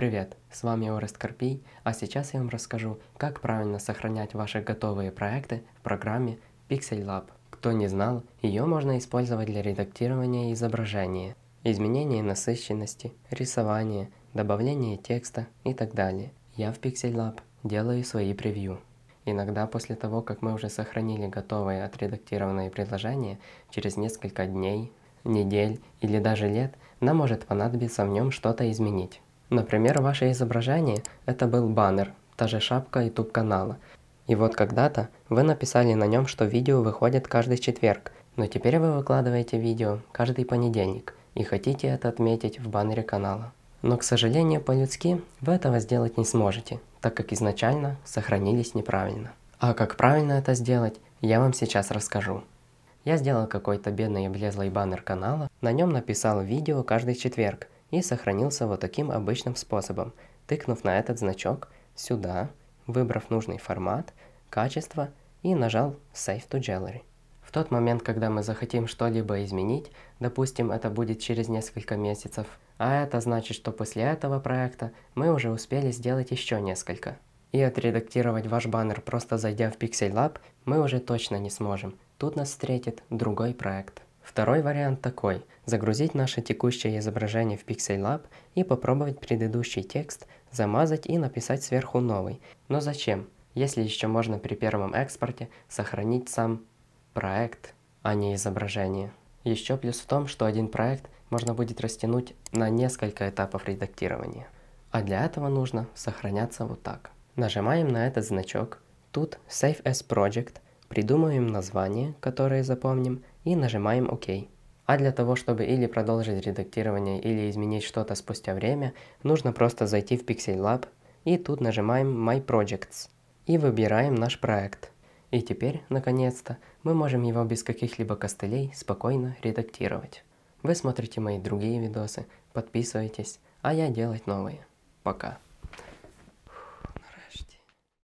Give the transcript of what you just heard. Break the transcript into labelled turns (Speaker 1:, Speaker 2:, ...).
Speaker 1: Привет, с вами Орест Карпий, а сейчас я вам расскажу, как правильно сохранять ваши готовые проекты в программе Pixel Lab. Кто не знал, ее можно использовать для редактирования изображения, изменения насыщенности, рисования, добавления текста и так далее. Я в Pixel Lab делаю свои превью. Иногда после того, как мы уже сохранили готовые отредактированные предложения, через несколько дней, недель или даже лет, нам может понадобиться в нем что-то изменить. Например, ваше изображение – это был баннер, та же шапка YouTube канала. И вот когда-то вы написали на нем, что видео выходит каждый четверг, но теперь вы выкладываете видео каждый понедельник и хотите это отметить в баннере канала. Но, к сожалению, по-людски вы этого сделать не сможете, так как изначально сохранились неправильно. А как правильно это сделать, я вам сейчас расскажу. Я сделал какой-то бедный и блезлый баннер канала, на нем написал видео каждый четверг – и сохранился вот таким обычным способом, тыкнув на этот значок сюда, выбрав нужный формат, качество и нажал Save to Gallery. В тот момент, когда мы захотим что-либо изменить, допустим, это будет через несколько месяцев, а это значит, что после этого проекта мы уже успели сделать еще несколько. И отредактировать ваш баннер, просто зайдя в Pixel Lab, мы уже точно не сможем. Тут нас встретит другой проект. Второй вариант такой – загрузить наше текущее изображение в Pixel Lab и попробовать предыдущий текст замазать и написать сверху новый. Но зачем, если еще можно при первом экспорте сохранить сам проект, а не изображение? Еще плюс в том, что один проект можно будет растянуть на несколько этапов редактирования. А для этого нужно сохраняться вот так. Нажимаем на этот значок. Тут Save as Project – Придумываем название, которое запомним, и нажимаем ОК. А для того, чтобы или продолжить редактирование, или изменить что-то спустя время, нужно просто зайти в Pixel Lab, и тут нажимаем My Projects, и выбираем наш проект. И теперь, наконец-то, мы можем его без каких-либо костылей спокойно редактировать. Вы смотрите мои другие видосы, подписывайтесь, а я делать новые. Пока.